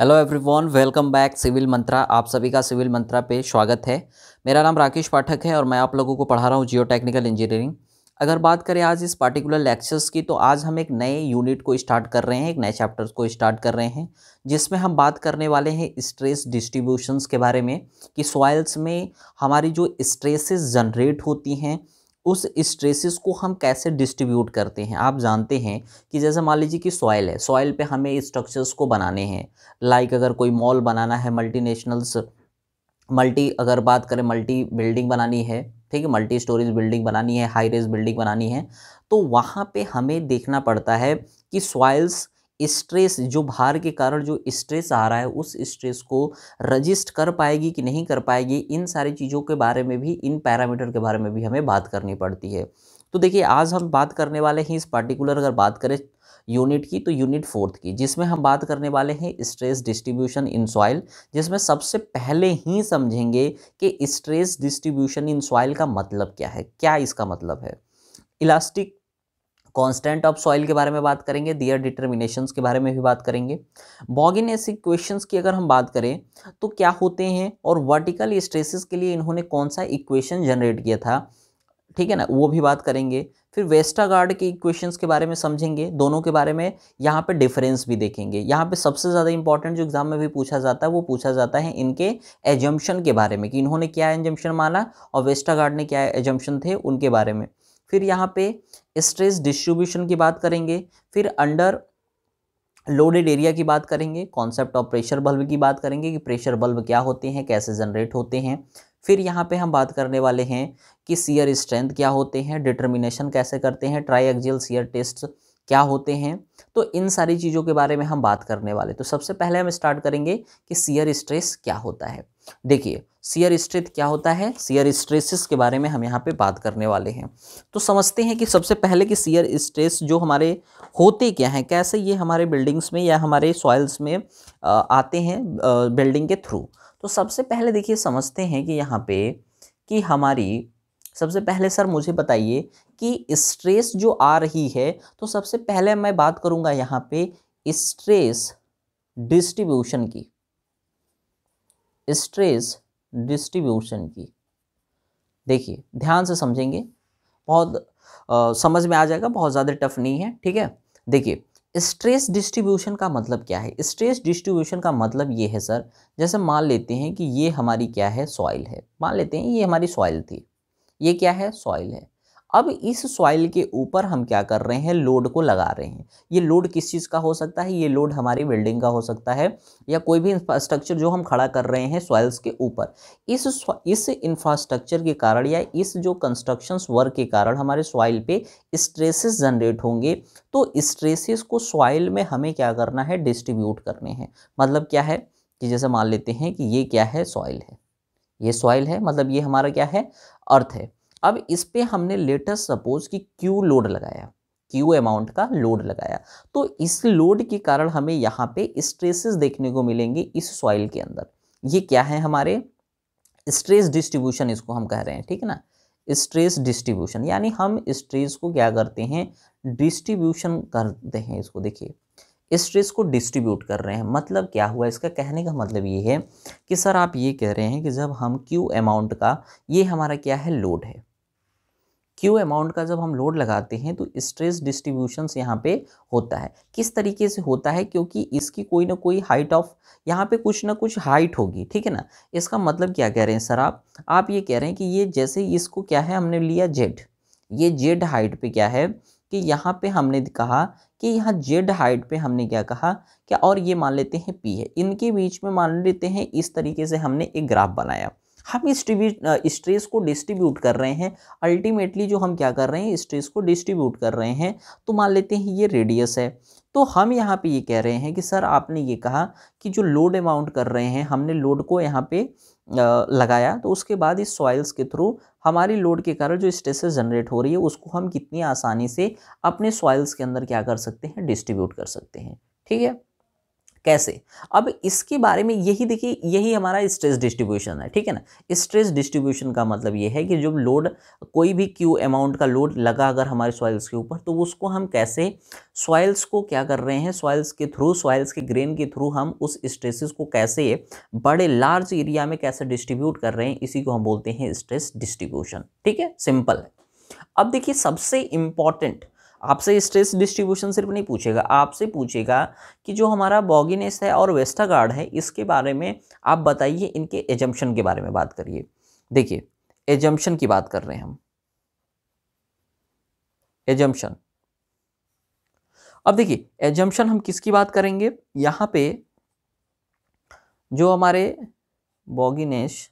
hello everyone welcome back civil mantra आप सभी का सिविल मंत्रा पे स्वागत है मेरा नाम राकेश पाठक है और मैं आप लोगों को पढ़ा रहा हूँ जियो टेक्निकल इंजीनियरिंग अगर बात करें आज इस पार्टिकुलर लेक्चर्स की तो आज हम एक नए यूनिट को स्टार्ट कर रहे हैं एक नए चैप्टर को स्टार्ट कर रहे हैं जिसमें हम बात करने वाले हैं स्ट्रेस डिस्ट्रीब्यूशंस के बारे में कि सॉइल्स में हमारी जो स्ट्रेसेस जनरेट होती हैं उस स्ट्रेसेस को हम कैसे डिस्ट्रीब्यूट करते हैं आप जानते हैं कि जैसे मान लीजिए कि सॉयल है सॉयल पे हमें स्ट्रक्चर्स को बनाने हैं लाइक अगर कोई मॉल बनाना है मल्टीनेशनल्स मल्टी अगर बात करें मल्टी बिल्डिंग बनानी है ठीक है मल्टी स्टोरीज बिल्डिंग बनानी है हाई रेज बिल्डिंग बनानी है तो वहाँ पे हमें देखना पड़ता है कि सॉइल्स स्ट्रेस जो भार के कारण जो स्ट्रेस आ रहा है उस स्ट्रेस को रजिस्ट कर पाएगी कि नहीं कर पाएगी इन सारी चीज़ों के बारे में भी इन पैरामीटर के बारे में भी हमें बात करनी पड़ती है तो देखिए आज हम बात करने वाले हैं इस पार्टिकुलर अगर बात करें यूनिट की तो यूनिट फोर्थ की जिसमें हम बात करने वाले हैं स्ट्रेस डिस्ट्रीब्यूशन इन सॉइल जिसमें सबसे पहले ही समझेंगे कि स्ट्रेस डिस्ट्रीब्यूशन इन सॉइल का मतलब क्या है क्या इसका मतलब है इलास्टिक कांस्टेंट ऑफ सॉइल के बारे में बात करेंगे दियर डिटर्मिनेशंस के बारे में भी बात करेंगे बॉगिन ऐसी क्वेश्चंस की अगर हम बात करें तो क्या होते हैं और वर्टिकल स्ट्रेसेस के लिए इन्होंने कौन सा इक्वेशन जनरेट किया था ठीक है ना वो भी बात करेंगे फिर वेस्टागार्ड के इक्वेशंस के बारे में समझेंगे दोनों के बारे में यहाँ पे डिफरेंस भी देखेंगे यहाँ पे सबसे ज़्यादा इंपॉर्टेंट जो एग्जाम में भी पूछा जाता है वो पूछा जाता है इनके एजम्पन के बारे में कि इन्होंने क्या एजम्पन माना और वेस्टागार्ड ने क्या एजम्पन थे उनके बारे में फिर यहाँ पे स्ट्रेस डिस्ट्रीब्यूशन की बात करेंगे फिर अंडर लोडेड एरिया की बात करेंगे कॉन्सेप्ट ऑफ प्रेशर बल्ब की बात करेंगे कि प्रेशर बल्ब क्या होते हैं कैसे जनरेट होते हैं फिर यहाँ पे हम बात करने वाले हैं कि सीयर स्ट्रेंथ क्या होते हैं डिटर्मिनेशन कैसे करते हैं ट्राई एक्जियल सीयर टेस्ट क्या होते हैं तो इन सारी चीज़ों के बारे में हम बात करने वाले तो सबसे पहले हम स्टार्ट करेंगे कि सीयर स्ट्रेस क्या होता है देखिए सीयर स्ट्रेथ क्या होता है सीयर स्ट्रेसिस के बारे में हम यहाँ पे बात करने वाले हैं तो समझते हैं कि सबसे पहले कि सीयर स्ट्रेस जो हमारे होते क्या हैं कैसे ये हमारे बिल्डिंग्स में या हमारे सॉइल्स में आते हैं बिल्डिंग के थ्रू तो सबसे पहले देखिए समझते हैं कि यहाँ पे कि हमारी सबसे पहले सर मुझे बताइए कि स्ट्रेस जो आ रही है तो सबसे पहले मैं बात करूँगा यहाँ पे स्ट्रेस डिस्ट्रीब्यूशन की स्ट्रेस डिस्ट्रीब्यूशन की देखिए ध्यान से समझेंगे बहुत आ, समझ में आ जाएगा बहुत ज़्यादा टफ नहीं है ठीक है देखिए स्ट्रेस डिस्ट्रीब्यूशन का मतलब क्या है स्ट्रेस डिस्ट्रीब्यूशन का मतलब ये है सर जैसे मान लेते हैं कि ये हमारी क्या है सॉइल है मान लेते हैं ये हमारी सॉइल थी ये क्या है सॉइल है अब इस सॉइल के ऊपर हम क्या कर रहे हैं लोड को लगा रहे हैं ये लोड किस चीज़ का हो सकता है ये लोड हमारी बिल्डिंग का हो सकता है या कोई भी इंफ्रास्ट्रक्चर जो हम खड़ा कर रहे हैं सॉइल्स के ऊपर इस इस इंफ्रास्ट्रक्चर के कारण या इस जो कंस्ट्रक्शंस वर्क के कारण हमारे सॉइल पे स्ट्रेसेस जनरेट होंगे तो स्ट्रेसेस को सॉइल में हमें क्या करना है डिस्ट्रीब्यूट करने हैं मतलब क्या है कि जैसे मान लेते हैं कि ये क्या है सॉइल है ये सॉइल है मतलब ये हमारा क्या है अर्थ है अब इस पर हमने लेटेस्ट सपोज कि क्यू लोड लगाया क्यू अमाउंट का लोड लगाया तो इस लोड के कारण हमें यहाँ पे स्ट्रेसेस देखने को मिलेंगे इस सॉइल के अंदर ये क्या है हमारे स्ट्रेस डिस्ट्रीब्यूशन इसको हम कह रहे हैं ठीक है ना स्ट्रेस डिस्ट्रीब्यूशन यानी हम स्ट्रेस को क्या करते हैं डिस्ट्रीब्यूशन करते हैं इसको देखिए स्ट्रेस को डिस्ट्रीब्यूट कर रहे हैं मतलब क्या हुआ इसका कहने का मतलब ये है कि सर आप ये कह रहे हैं कि जब हम क्यू अमाउंट का ये हमारा क्या है लोड है क्यू अमाउंट का जब हम लोड लगाते हैं तो स्ट्रेस डिस्ट्रीब्यूशन यहाँ पे होता है किस तरीके से होता है क्योंकि इसकी कोई ना कोई हाइट ऑफ यहाँ पे कुछ ना कुछ हाइट होगी ठीक है ना इसका मतलब क्या कह रहे हैं सर आप आप ये कह रहे हैं कि ये जैसे इसको क्या है हमने लिया जेड ये जेड हाइट पे क्या है कि यहाँ पे हमने कहा कि यहाँ जेड हाइट पे हमने क्या कहा क्या और ये मान लेते हैं पी है इनके बीच में मान लेते हैं इस तरीके से हमने एक ग्राफ बनाया हम इस स्ट्रेस को डिस्ट्रीब्यूट कर रहे हैं अल्टीमेटली जो हम क्या कर रहे हैं स्ट्रेस को डिस्ट्रीब्यूट कर रहे हैं तो मान लेते हैं ये रेडियस है तो हम यहाँ पे ये कह रहे हैं कि सर आपने ये कहा कि जो लोड अमाउंट कर रहे हैं हमने लोड को यहाँ पे लगाया तो उसके बाद इस सॉइल्स के थ्रू हमारी लोड के कारण जो स्ट्रेसेस जनरेट हो रही है उसको हम कितनी आसानी से अपने सॉइल्स के अंदर क्या कर सकते हैं डिस्ट्रीब्यूट कर सकते हैं ठीक है कैसे अब इसके बारे में यही देखिए यही हमारा स्ट्रेस डिस्ट्रीब्यूशन है ठीक है ना स्ट्रेस डिस्ट्रीब्यूशन का मतलब ये है कि जब लोड कोई भी क्यू अमाउंट का लोड लगा अगर हमारे सॉइल्स के ऊपर तो उसको हम कैसे सॉइल्स को क्या कर रहे हैं सॉइल्स के थ्रू सॉइल्स के ग्रेन के थ्रू हम उस स्ट्रेसेस को कैसे बड़े लार्ज एरिया में कैसे डिस्ट्रीब्यूट कर रहे हैं इसी को हम बोलते हैं स्ट्रेस डिस्ट्रीब्यूशन ठीक है सिंपल है अब देखिए सबसे इंपॉर्टेंट आपसे स्ट्रेस डिस्ट्रीब्यूशन सिर्फ नहीं पूछेगा आपसे पूछेगा कि जो हमारा बॉगिनेस है और वेस्टागार्ड है इसके बारे में आप बताइए इनके एजम्पन के बारे में बात करिए देखिए एजम्पन की बात कर रहे हैं हम एजम्पन अब देखिए एजम्पन हम किसकी बात करेंगे यहाँ पे जो हमारे बॉगिनेश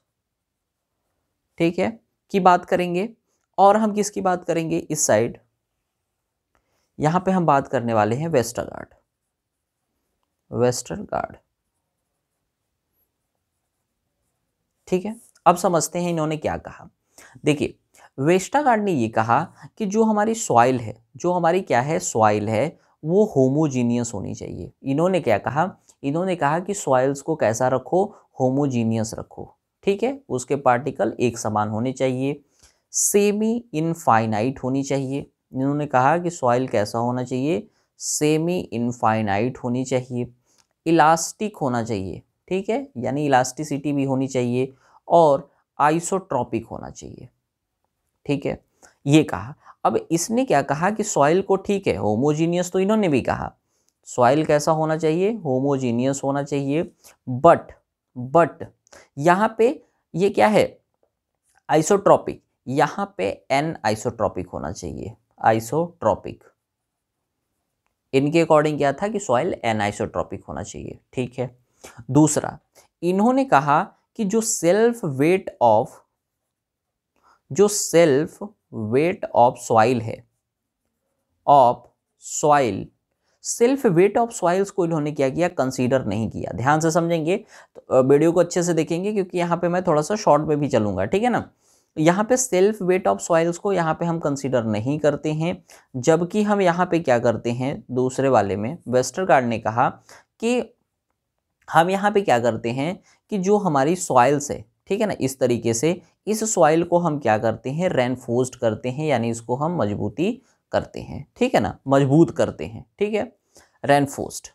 ठीक है की बात करेंगे और हम किसकी बात करेंगे इस साइड यहाँ पे हम बात करने वाले हैं वेस्टर गार्ड ठीक है अब समझते हैं इन्होंने क्या कहा देखिए वेस्टागार्ड ने ये कहा कि जो हमारी सॉइल है जो हमारी क्या है सॉइल है वो होमोजीनियस होनी चाहिए इन्होंने क्या कहा इन्होंने कहा कि सॉइल्स को कैसा रखो होमोजीनियस रखो ठीक है उसके पार्टिकल एक समान होने चाहिए सेमी इनफाइनाइट होनी चाहिए इन्होंने कहा कि सॉइल कैसा होना चाहिए सेमी इनफाइनाइट होनी चाहिए इलास्टिक होना चाहिए ठीक है यानी इलास्टिसिटी भी होनी चाहिए और आइसोट्रॉपिक होना चाहिए ठीक है ये कहा अब इसने क्या कहा कि सॉइल को ठीक है होमोजीनियस तो इन्होंने भी कहा सॉइल कैसा होना चाहिए होमोजीनियस होना चाहिए बट बट यहाँ पे ये क्या है आइसोट्रॉपिक यहाँ पे एन आइसोट्रॉपिक होना चाहिए आइसोट्रॉपिक इनके अकॉर्डिंग क्या था कि सॉइल आइसोट्रॉपिक होना चाहिए ठीक है दूसरा इन्होंने कहा कि जो सेल्फ वेट ऑफ जो सेल्फ वेट ऑफ सॉइल है of soil self weight of soils को इन्होंने क्या किया कंसीडर नहीं किया ध्यान से समझेंगे तो वीडियो को अच्छे से देखेंगे क्योंकि यहाँ पे मैं थोड़ा सा शॉर्ट में भी चलूंगा ठीक है ना यहाँ पे सेल्फ वेट ऑफ सॉइल्स को यहाँ पे हम कंसीडर नहीं करते हैं जबकि हम यहाँ पे क्या करते हैं दूसरे वाले में वेस्टरगार्ड ने कहा कि हम यहाँ पे क्या करते हैं कि जो हमारी सॉइल्स है ठीक है ना इस तरीके से इस सॉइल को हम क्या करते हैं रेनफोर्स्ड करते हैं यानी इसको हम मजबूती करते हैं ठीक है ना मजबूत करते हैं ठीक है रेनफोस्ट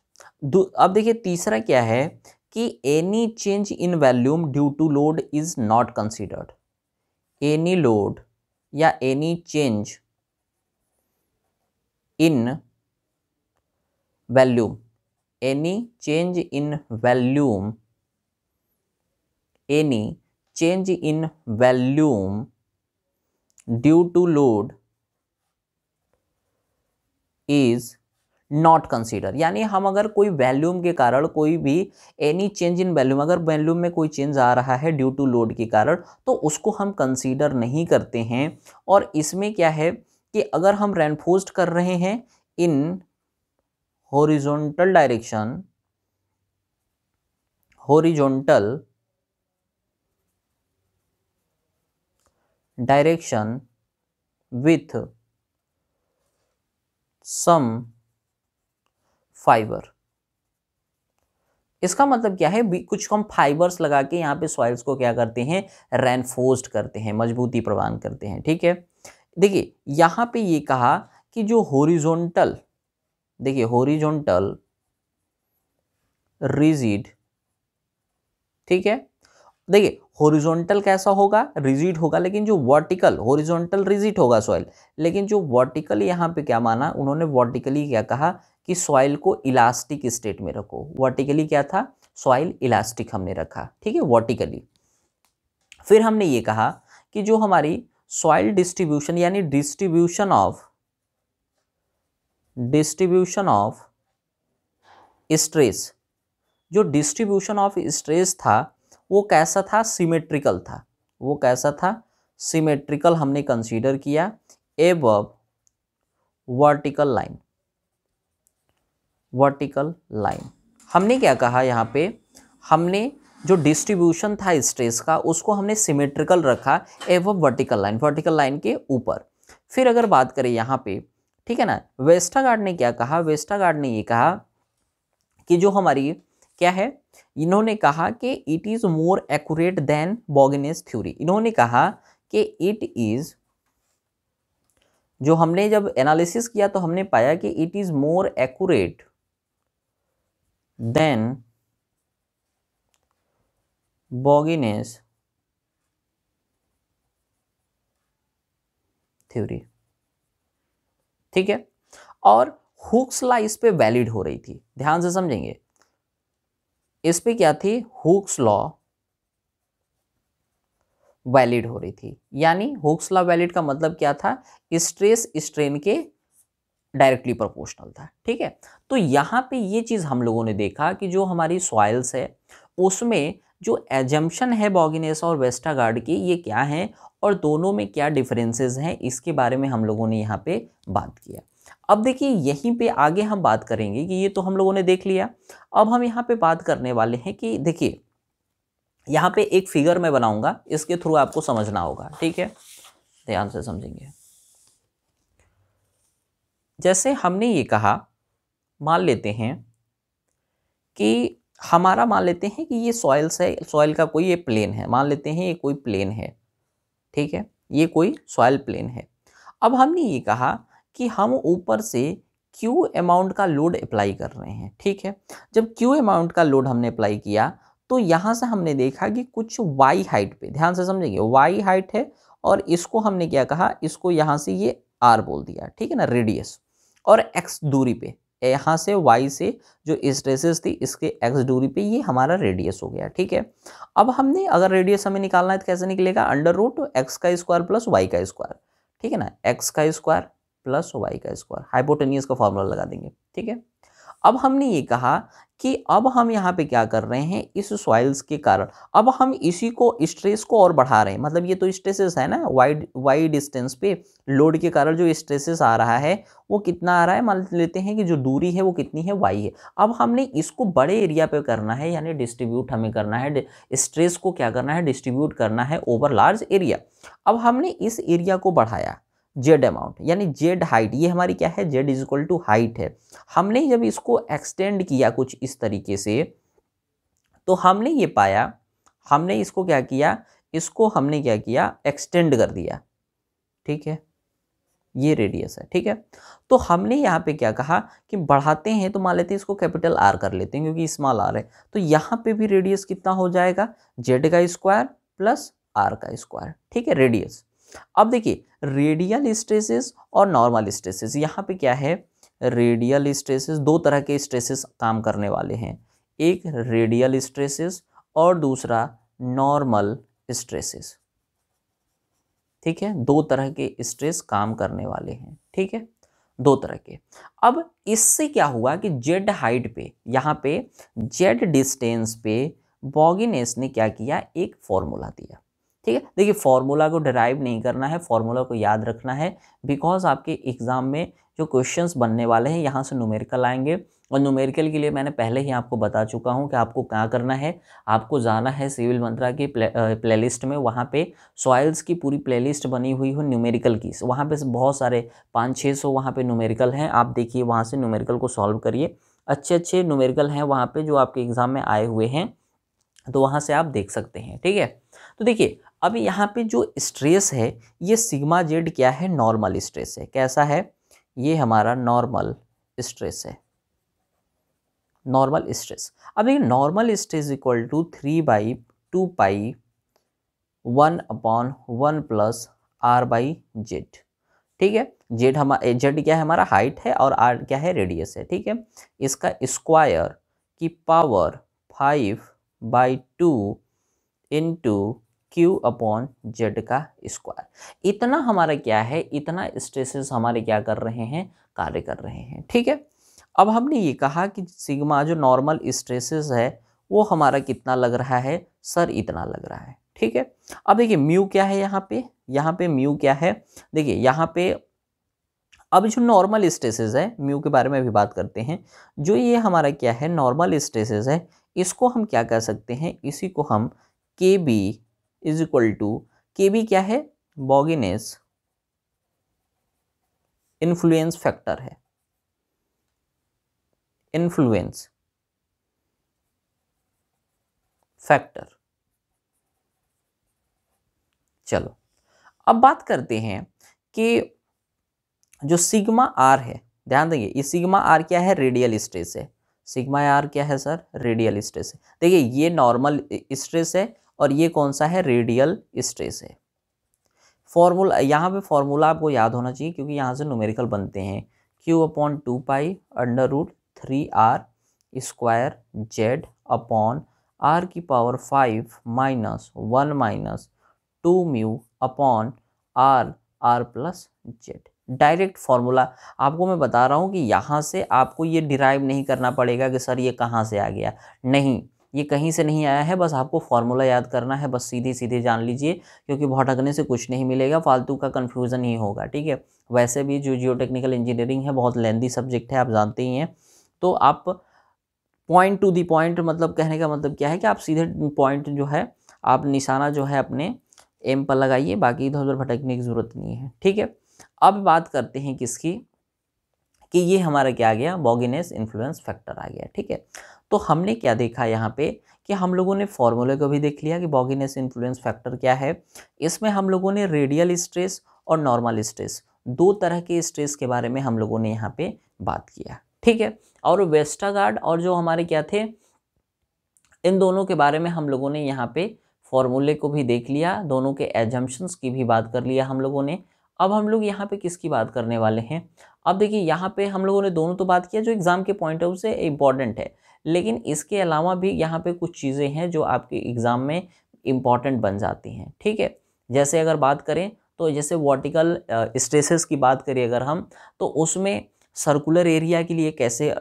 अब देखिए तीसरा क्या है कि any change in volume due to load is not considered any load या any change in volume any change in volume any change in volume due to load is not consider यानी हम अगर कोई वैल्यूम के कारण कोई भी any change in volume अगर वैल्यूम में कोई चेंज आ रहा है ड्यू टू लोड के कारण तो उसको हम कंसीडर नहीं करते हैं और इसमें क्या है कि अगर हम रेनफोस्ट कर रहे हैं in horizontal direction horizontal direction with some fibre इसका मतलब क्या है कुछ हम फाइबर्स लगा के यहाँ पे सॉइल्स को क्या करते हैं रेनफोस्ड करते हैं मजबूती प्रदान करते हैं ठीक है देखिए यहाँ पे ये कहा कि जो होरिजोनटल देखिए होरिजोनटल रिजिड ठीक है देखिए होरिजोनटल कैसा होगा रिजिड होगा लेकिन जो वर्टिकल होरिजोनटल रिजिड होगा सॉइल लेकिन जो वर्टिकल यहाँ पे क्या माना उन्होंने वर्टिकली क्या कहा कि सॉइल को इलास्टिक स्टेट में रखो वर्टिकली क्या था सॉइल इलास्टिक हमने रखा ठीक है वर्टिकली फिर हमने ये कहा कि जो हमारी सॉइल डिस्ट्रीब्यूशन यानी distribution of distribution of stress जो डिस्ट्रीब्यूशन ऑफ स्ट्रेस था वो कैसा था सिमेट्रिकल था वो कैसा था सिमेट्रिकल हमने कंसीडर किया एब वर्टिकल लाइन वर्टिकल लाइन हमने क्या कहा यहाँ पे हमने जो डिस्ट्रीब्यूशन था स्ट्रेस का उसको हमने सिमेट्रिकल रखा एवं वर्टिकल लाइन वर्टिकल लाइन के ऊपर फिर अगर बात करें यहाँ पे ठीक है ना वेस्टागार्ड ने क्या कहा वेस्टागार्ड ने ये कहा कि जो हमारी क्या है इन्होंने कहा कि it is more accurate than Boussinesq theory इन्होंने कहा कि इट इज़ जो हमने जब एनालिसिस किया तो हमने पाया कि it is more accurate then Boggin's theory ठीक है और हुक्स लॉ इस पे वैलिड हो रही थी ध्यान से समझेंगे इस पे क्या थी हुक्स लॉ वैलिड हो रही थी यानी हुक्स लॉ वैलिड का मतलब क्या था स्ट्रेस स्ट्रेन के डायरेक्टली प्रोपोर्शनल था ठीक है तो यहाँ पे ये चीज़ हम लोगों ने देखा कि जो हमारी सॉइल्स है उसमें जो एजम्पन है बॉगिनेस और वेस्टागार्ड की ये क्या है और दोनों में क्या डिफरेंसेस हैं इसके बारे में हम लोगों ने यहाँ पे बात किया अब देखिए यहीं पे आगे हम बात करेंगे कि ये तो हम लोगों ने देख लिया अब हम यहाँ पे बात करने वाले हैं कि देखिए यहाँ पे एक फिगर मैं बनाऊँगा इसके थ्रू आपको समझना होगा ठीक है ध्यान से समझेंगे जैसे हमने ये कहा मान लेते हैं कि हमारा मान लेते हैं कि ये सॉइल से सॉइल का कोई ये प्लेन है मान लेते हैं ये कोई प्लेन है ठीक है ये कोई सॉइल प्लेन है अब हमने ये कहा कि हम ऊपर से क्यू अमाउंट का लोड अप्लाई कर रहे हैं ठीक है जब क्यू अमाउंट का लोड हमने अप्लाई किया तो यहाँ से हमने देखा कि कुछ वाई हाइट पे ध्यान से समझेंगे वाई हाइट है और इसको हमने क्या कहा इसको यहाँ से ये आर बोल दिया ठीक है ना रेडियस और एक्स दूरी पे यहाँ से वाई से जो स्ट्रेसेस थी इसके एक्स दूरी पे ये हमारा रेडियस हो गया ठीक है अब हमने अगर रेडियस हमें निकालना है तो कैसे निकलेगा अंडर रूट एक्स का स्क्वायर प्लस वाई का स्क्वायर ठीक है ना एक्स का स्क्वायर प्लस वाई का स्क्वायर हाइपोटेनियस का फॉर्मूला लगा देंगे ठीक है अब हमने ये कहा कि अब हम यहाँ पे क्या कर रहे हैं इस सॉइल्स के कारण अब हम इसी को स्ट्रेस को और बढ़ा रहे हैं मतलब ये तो स्ट्रेसेस है ना वाइड वाइड डिस्टेंस पे लोड के कारण जो स्ट्रेसेस आ रहा है वो कितना आ रहा है मान लेते हैं कि जो दूरी है वो कितनी है वाई है अब हमने इसको बड़े एरिया पे करना है यानी डिस्ट्रीब्यूट हमें करना है स्ट्रेस को क्या करना है डिस्ट्रीब्यूट करना है ओवर लार्ज एरिया अब हमने इस एरिया को बढ़ाया जेड अमाउंट यानी जेड हाइट ये हमारी क्या है Z is equal to height है हमने जब इसको एक्सटेंड किया कुछ इस तरीके से तो हमने ये पाया हमने इसको क्या किया इसको हमने क्या किया एक्सटेंड कर दिया ठीक है ये रेडियस है ठीक है तो हमने यहाँ पे क्या कहा कि बढ़ाते हैं तो मान लेते हैं इसको कैपिटल आर कर लेते हैं क्योंकि स्मॉल आर है तो यहाँ पे भी रेडियस कितना हो जाएगा जेड का स्क्वायर प्लस आर का स्क्वायर ठीक है रेडियस अब देखिए रेडियल स्ट्रेसेस और नॉर्मल स्ट्रेसेस यहाँ पे क्या है रेडियल स्ट्रेसेस दो तरह के स्ट्रेसेस काम करने वाले हैं एक रेडियल स्ट्रेसेस और दूसरा नॉर्मल स्ट्रेसेस ठीक है दो तरह के स्ट्रेस काम करने वाले हैं ठीक है दो तरह के अब इससे क्या हुआ कि जेड हाइट पे यहाँ पे जेड डिस्टेंस पे बॉगिनेस ने क्या किया एक फॉर्मूला दिया ठीक है देखिए फॉर्मूला को डराइव नहीं करना है फॉर्मूला को याद रखना है बिकॉज आपके एग्ज़ाम में जो क्वेश्चंस बनने वाले हैं यहाँ से नुमेरिकल आएंगे और नुमेरिकल के लिए मैंने पहले ही आपको बता चुका हूँ कि आपको क्या करना है आपको जाना है सिविल मंत्रा की प्ले प्लेलिस्ट में वहाँ पे सॉइल्स की पूरी प्लेलिस्ट बनी हुई हो न्यूमेरिकल की वहाँ पे बहुत सारे पाँच छः सौ वहाँ पर न्यूमेरिकल हैं आप देखिए वहाँ से न्यूमेरिकल को सॉल्व करिए अच्छे अच्छे न्यूमेरिकल हैं वहाँ पर जो आपके एग्ज़ाम में आए हुए हैं तो वहाँ से आप देख सकते हैं ठीक है तो देखिए अब यहाँ पे जो स्ट्रेस है ये सिग्मा जेड क्या है नॉर्मल स्ट्रेस है कैसा है ये हमारा नॉर्मल स्ट्रेस है नॉर्मल स्ट्रेस अब देखिए normal stress equal to three by two pi one upon one plus R by Z ठीक है जेड हमारा जेड क्या है हमारा हाइट है और आर क्या है रेडियस है ठीक है इसका स्क्वायर की power five by two into Q upon Z का स्क्वायर इतना हमारा क्या है इतना स्ट्रेसेस हमारे क्या कर रहे हैं कार्य कर रहे हैं ठीक है अब हमने ये कहा कि सिग्मा जो नॉर्मल स्ट्रेसेस है वो हमारा कितना लग रहा है सर इतना लग रहा है ठीक है अब देखिए म्यू क्या है यहाँ पे यहाँ पे म्यू क्या है देखिए यहाँ पे अब जो नॉर्मल स्ट्रेसेस है म्यू के बारे में भी बात करते हैं जो ये हमारा क्या है नॉर्मल स्ट्रेसेस है इसको हम क्या कह सकते हैं इसी को हम K B is equal to K B क्या है बॉगिनेस इन्फ्लुएंस फैक्टर है इन्फ्लुएंस फैक्टर चलो अब बात करते हैं कि जो सिग्मा आर है ध्यान देंगे ये सिग्मा आर क्या है रेडियल स्ट्रेस है सिग्मा आर क्या है सर रेडियल स्ट्रेस है देखिए ये नॉर्मल स्ट्रेस है और ये कौन सा है रेडियल स्ट्रेस है फॉर्मूला यहाँ पे फॉर्मूला आपको याद होना चाहिए क्योंकि यहाँ से न्यूमेरिकल बनते हैं Q upon two pi under root three R square Z upon R की power five minus one minus two mu upon R R plus Z direct formula आपको मैं बता रहा हूँ कि यहाँ से आपको ये डिराइव नहीं करना पड़ेगा कि सर ये कहाँ से आ गया नहीं ये कहीं से नहीं आया है बस आपको फार्मूला याद करना है बस सीधे सीधे जान लीजिए क्योंकि भटकने से कुछ नहीं मिलेगा फालतू का कन्फ्यूज़न ही होगा ठीक है वैसे भी जो जियो इंजीनियरिंग है बहुत लेंदी सब्जेक्ट है आप जानते ही हैं तो आप पॉइंट टू दी पॉइंट मतलब कहने का मतलब क्या है कि आप सीधे पॉइंट जो है आप निशाना जो है अपने एम पर लगाइए बाकी इधर उधर भटकने की ज़रूरत नहीं है ठीक है अब बात करते हैं किसकी कि ये हमारा क्या आ गया बॉगिनेस इन्फ्लुएंस फैक्टर आ गया ठीक है तो हमने क्या देखा यहाँ पे कि हम लोगों ने फॉर्मूले को भी देख लिया कि बॉगिनेस इन्फ्लुएंस फैक्टर क्या है इसमें हम लोगों ने रेडियल स्ट्रेस और नॉर्मल स्ट्रेस दो तरह के स्ट्रेस के बारे में हम लोगों ने यहाँ पे बात किया ठीक है और वेस्टागार्ड और जो हमारे क्या थे इन दोनों के बारे में हम लोगों ने यहाँ पे फॉर्मूले को भी देख लिया दोनों के एजम्पन्स की भी बात कर लिया हम लोगों ने अब हम लोग यहाँ पे किसकी बात करने वाले हैं अब देखिए यहाँ पे हम लोगों ने दोनों तो बात किया जो एग्ज़ाम के पॉइंट ऑफ से इम्पॉर्टेंट है लेकिन इसके अलावा भी यहाँ पे कुछ चीज़ें हैं जो आपके एग्ज़ाम में इम्पॉर्टेंट बन जाती हैं ठीक है जैसे अगर बात करें तो जैसे वर्टिकल स्ट्रेसेस की बात करें अगर हम तो उसमें सर्कुलर एरिया के लिए कैसे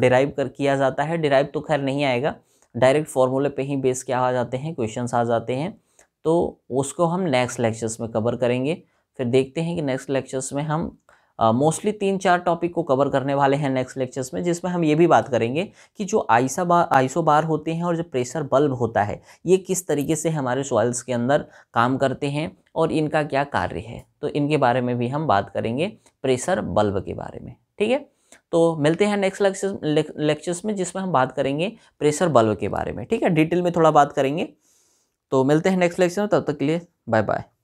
डिराइव कर किया जाता है डिराइव तो खैर नहीं आएगा डायरेक्ट फार्मूले पे ही बेस किया आ जाते हैं क्वेश्चन आ जाते हैं तो उसको हम नेक्स्ट लेक्चर्स में कवर करेंगे फिर देखते हैं कि नेक्स्ट लेक्चर्स में हम मोस्टली तीन चार टॉपिक को कवर करने वाले हैं नेक्स्ट लेक्चर्स में जिसमें हम ये भी बात करेंगे कि जो आइसा बार आइसो बार होते हैं और जो प्रेशर बल्ब होता है ये किस तरीके से हमारे सॉइल्स के अंदर काम करते हैं और इनका क्या कार्य है तो इनके बारे में भी हम बात करेंगे प्रेशर बल्ब के बारे में ठीक है तो मिलते हैं नेक्स्ट लेक्चर्स लेक्चर्स में जिसमें हम बात करेंगे प्रेशर बल्ब के बारे में ठीक है डिटेल में थोड़ा बात करेंगे तो मिलते हैं नेक्स्ट लेक्चर में तब तक के लिए बाय बाय